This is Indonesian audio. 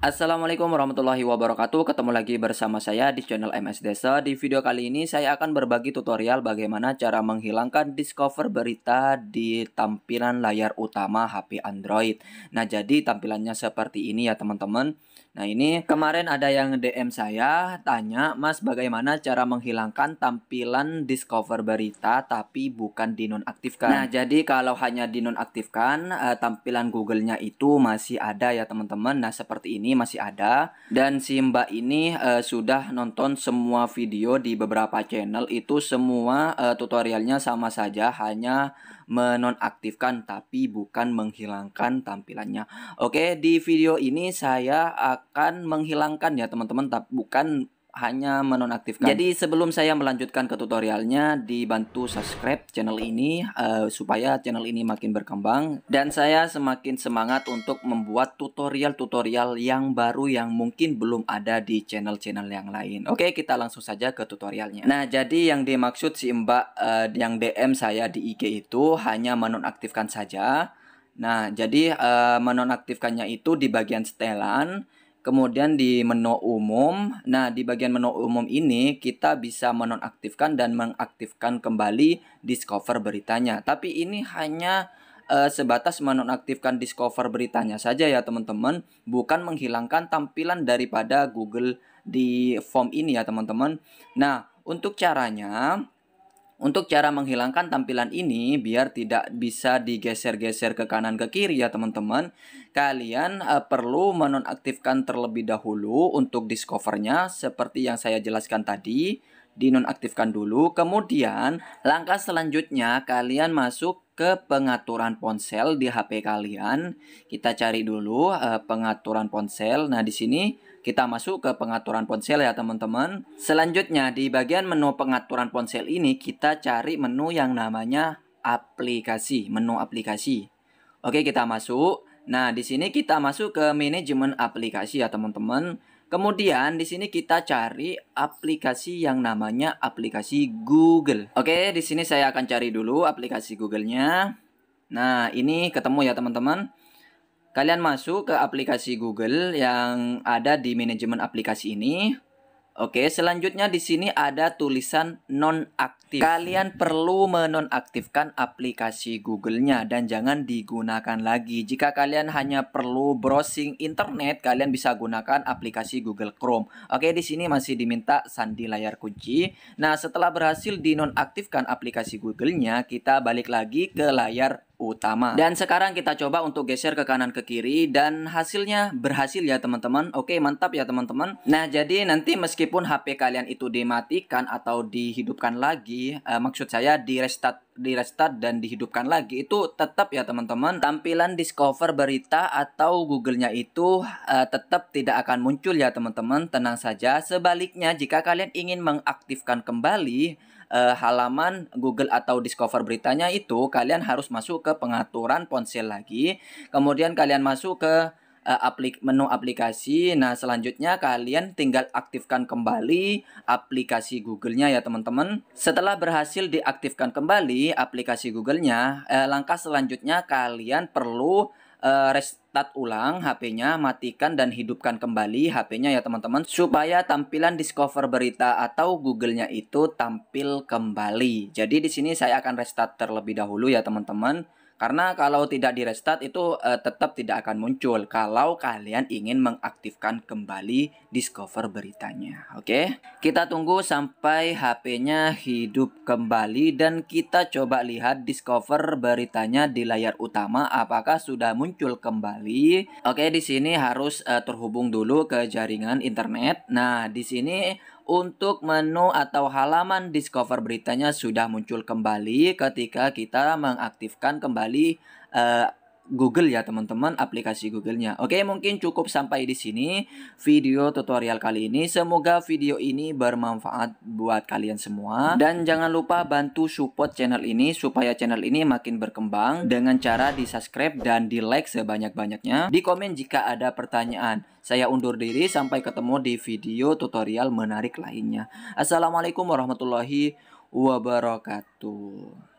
Assalamualaikum warahmatullahi wabarakatuh Ketemu lagi bersama saya di channel MS Desa Di video kali ini saya akan berbagi tutorial bagaimana cara menghilangkan discover berita di tampilan layar utama HP Android Nah jadi tampilannya seperti ini ya teman-teman Nah ini kemarin ada yang DM saya tanya mas bagaimana cara menghilangkan tampilan discover berita tapi bukan dinonaktifkan Nah jadi kalau hanya dinonaktifkan uh, tampilan Google-nya itu masih ada ya teman-teman Nah seperti ini masih ada Dan si mbak ini uh, sudah nonton semua video di beberapa channel itu semua uh, tutorialnya sama saja hanya menonaktifkan tapi bukan menghilangkan tampilannya. Oke, di video ini saya akan menghilangkan ya teman-teman, tapi bukan hanya menonaktifkan. Jadi sebelum saya melanjutkan ke tutorialnya, dibantu subscribe channel ini uh, supaya channel ini makin berkembang dan saya semakin semangat untuk membuat tutorial-tutorial yang baru yang mungkin belum ada di channel-channel yang lain. Oke, kita langsung saja ke tutorialnya. Nah, jadi yang dimaksud si Mbak uh, yang DM saya di IG itu hanya menonaktifkan saja. Nah, jadi uh, menonaktifkannya itu di bagian setelan Kemudian di menu umum, nah di bagian menu umum ini kita bisa menonaktifkan dan mengaktifkan kembali discover beritanya. Tapi ini hanya uh, sebatas menonaktifkan discover beritanya saja ya teman-teman, bukan menghilangkan tampilan daripada Google di form ini ya teman-teman. Nah, untuk caranya untuk cara menghilangkan tampilan ini biar tidak bisa digeser-geser ke kanan ke kiri ya teman-teman, kalian uh, perlu menonaktifkan terlebih dahulu untuk Discovernya seperti yang saya jelaskan tadi dinonaktifkan dulu. Kemudian langkah selanjutnya kalian masuk ke pengaturan ponsel di HP kalian. Kita cari dulu uh, pengaturan ponsel. Nah, di sini kita masuk ke pengaturan ponsel ya, teman-teman. Selanjutnya di bagian menu pengaturan ponsel ini kita cari menu yang namanya aplikasi, menu aplikasi. Oke, kita masuk. Nah, di sini kita masuk ke manajemen aplikasi ya, teman-teman. Kemudian di sini kita cari aplikasi yang namanya aplikasi Google. Oke, di sini saya akan cari dulu aplikasi Google-nya. Nah, ini ketemu ya teman-teman. Kalian masuk ke aplikasi Google yang ada di manajemen aplikasi ini. Oke, selanjutnya di sini ada tulisan nonaktif. Kalian perlu menonaktifkan aplikasi Google-nya dan jangan digunakan lagi. Jika kalian hanya perlu browsing internet, kalian bisa gunakan aplikasi Google Chrome. Oke, di sini masih diminta sandi layar kunci. Nah, setelah berhasil dinonaktifkan aplikasi Google-nya, kita balik lagi ke layar utama. Dan sekarang kita coba untuk geser ke kanan ke kiri dan hasilnya berhasil ya teman-teman. Oke, mantap ya teman-teman. Nah, jadi nanti meskipun HP kalian itu dimatikan atau dihidupkan lagi, uh, maksud saya di restart di restart dan dihidupkan lagi itu tetap ya teman-teman tampilan discover berita atau Google-nya itu uh, tetap tidak akan muncul ya teman-teman tenang saja sebaliknya jika kalian ingin mengaktifkan kembali uh, halaman Google atau Discover beritanya itu kalian harus masuk ke pengaturan ponsel lagi. Kemudian kalian masuk ke uh, aplik menu aplikasi. Nah, selanjutnya kalian tinggal aktifkan kembali aplikasi Google-nya ya, teman-teman. Setelah berhasil diaktifkan kembali aplikasi Google-nya, uh, langkah selanjutnya kalian perlu uh, restart ulang HP-nya, matikan dan hidupkan kembali HP-nya ya teman-teman supaya tampilan Discover Berita atau Google-nya itu tampil kembali. Jadi di sini saya akan restart terlebih dahulu ya teman-teman. Karena kalau tidak di restart itu uh, tetap tidak akan muncul kalau kalian ingin mengaktifkan kembali Discover beritanya. Oke. Okay? Kita tunggu sampai HP-nya hidup kembali dan kita coba lihat Discover beritanya di layar utama apakah sudah muncul kembali. Oke, okay, di sini harus uh, terhubung dulu ke jaringan internet. Nah, di sini untuk menu atau halaman discover beritanya sudah muncul kembali ketika kita mengaktifkan kembali uh, Google ya teman-teman aplikasi Google-nya. Oke, mungkin cukup sampai di sini video tutorial kali ini. Semoga video ini bermanfaat buat kalian semua dan jangan lupa bantu support channel ini supaya channel ini makin berkembang dengan cara di-subscribe dan di-like sebanyak-banyaknya. Di komen jika ada pertanyaan. Saya undur diri sampai ketemu di video tutorial menarik lainnya. Assalamualaikum warahmatullahi wabarakatuh.